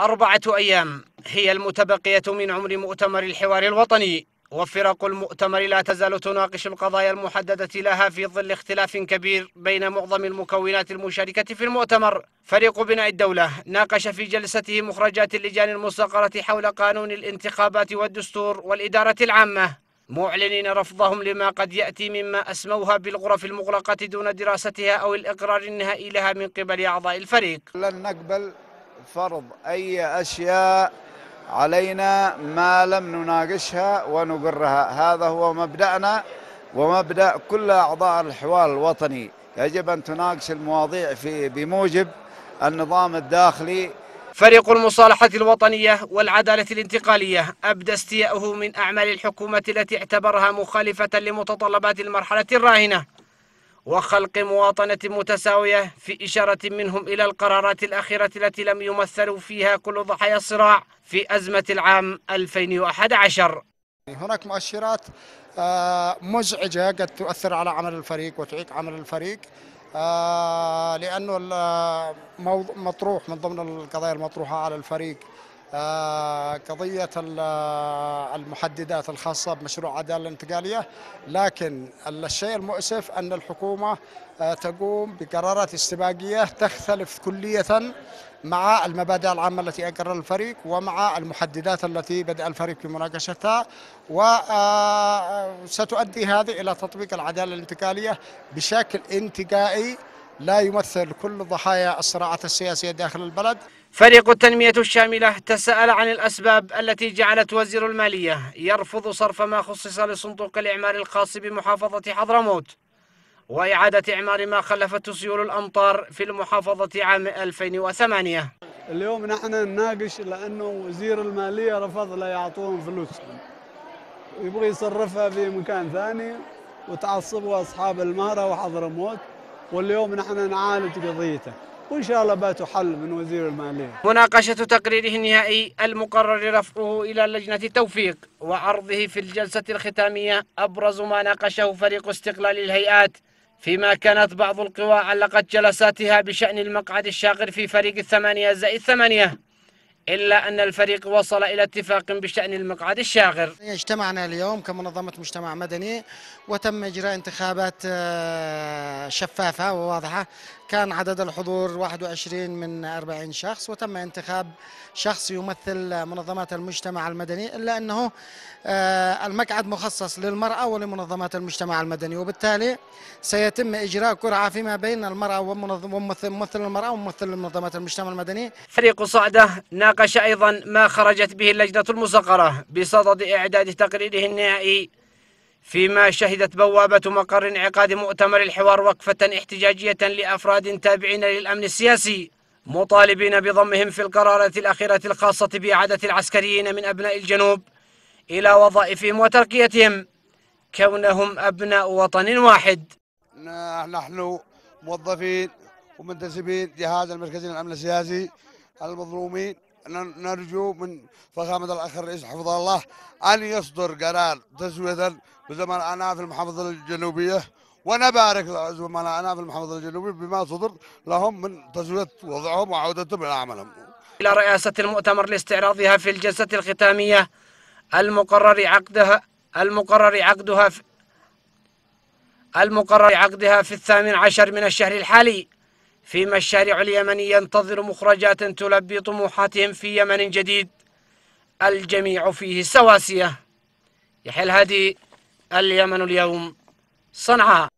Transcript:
أربعة أيام هي المتبقية من عمر مؤتمر الحوار الوطني وفرق المؤتمر لا تزال تناقش القضايا المحددة لها في ظل اختلاف كبير بين معظم المكونات المشاركة في المؤتمر فريق بناء الدولة ناقش في جلسته مخرجات اللجان المستقرة حول قانون الانتخابات والدستور والإدارة العامة معلنين رفضهم لما قد يأتي مما أسموها بالغرف المغلقة دون دراستها أو الإقرار النهائي لها من قبل أعضاء الفريق لن نقبل فرض أي أشياء علينا ما لم نناقشها ونقرها هذا هو مبدأنا ومبدأ كل أعضاء الحوار الوطني يجب أن تناقش المواضيع في بموجب النظام الداخلي فريق المصالحة الوطنية والعدالة الانتقالية أبدى استيائه من أعمال الحكومة التي اعتبرها مخالفة لمتطلبات المرحلة الراهنة وخلق مواطنة متساوية في إشارة منهم إلى القرارات الأخيرة التي لم يمثلوا فيها كل ضحايا الصراع في أزمة العام 2011 هناك مؤشرات آه، مزعجة قد تؤثر على عمل الفريق وتعيق عمل الفريق آه، لأنه آه، مطروح من ضمن القضايا المطروحة على الفريق آه، قضية المحددات الخاصة بمشروع عدالة الانتقالية لكن الشيء المؤسف أن الحكومة آه، تقوم بقرارات استباقية تختلف كلية مع المبادئ العامة التي أقرر الفريق ومع المحددات التي بدأ الفريق في مناقشتها وستؤدي آه، هذه إلى تطبيق العدالة الانتقالية بشكل انتقائي لا يمثل كل ضحايا الصراعات السياسية داخل البلد فريق التنمية الشاملة تساءل عن الأسباب التي جعلت وزير المالية يرفض صرف ما خصص لصندوق الإعمار الخاص بمحافظة حضرموت وإعادة إعمار ما خلفته سيول الأمطار في المحافظة عام 2008 اليوم نحن نناقش لأنه وزير المالية رفض لا يعطوهم فلوسهم يبغى يصرفها في مكان ثاني وتعصبوا أصحاب المهرة وحضرموت واليوم نحن نعالج قضيته وإن شاء الله حل من وزير المالية مناقشة تقريره النهائي المقرر رفعه إلى لجنة التوفيق وعرضه في الجلسة الختامية أبرز ما ناقشه فريق استقلال الهيئات فيما كانت بعض القوى علقت جلساتها بشأن المقعد الشاغر في فريق الثمانية زائد الثمانية إلا أن الفريق وصل إلى اتفاق بشأن المقعد الشاغر اجتمعنا اليوم كمنظمة مجتمع مدني وتم إجراء انتخابات آه، شفافة وواضحة كان عدد الحضور 21 من 40 شخص وتم انتخاب شخص يمثل منظمات المجتمع المدني إلا أنه آه، المقعد مخصص للمرأة ولمنظمات المجتمع المدني وبالتالي سيتم إجراء قرعة فيما بين المرأة وممثل المرأة وممثل منظمات المجتمع المدني فريق صعدة ناقش أيضا ما خرجت به اللجنة المصغرة بصدد إعداد تقريره النهائي فيما شهدت بوابة مقر انعقاد مؤتمر الحوار وقفة احتجاجية لأفراد تابعين للأمن السياسي مطالبين بضمهم في القرارة الأخيرة الخاصة بإعادة العسكريين من أبناء الجنوب إلى وظائفهم وترقيتهم كونهم أبناء وطن واحد نحن موظفين ومنتسبين لهذا المركز الأمن السياسي المظلومين نرجو من فخامة الأخ الرئيس حفظه الله أن يصدر قرار تسوية بزملائنا في المحافظة الجنوبية ونبارك زملائنا في المحافظة الجنوبية بما صدر لهم من تسوية وضعهم وعودتهم إلى عملهم إلى رئاسة المؤتمر لاستعراضها في الجلسة الختامية المقرر عقدها المقرر عقدها في المقرر عقدها في الثامن عشر من الشهر الحالي فيما الشارع اليمني ينتظر مخرجات تلبي طموحاتهم في يمن جديد الجميع فيه سواسية يحيى الهادي اليمن اليوم صنعاء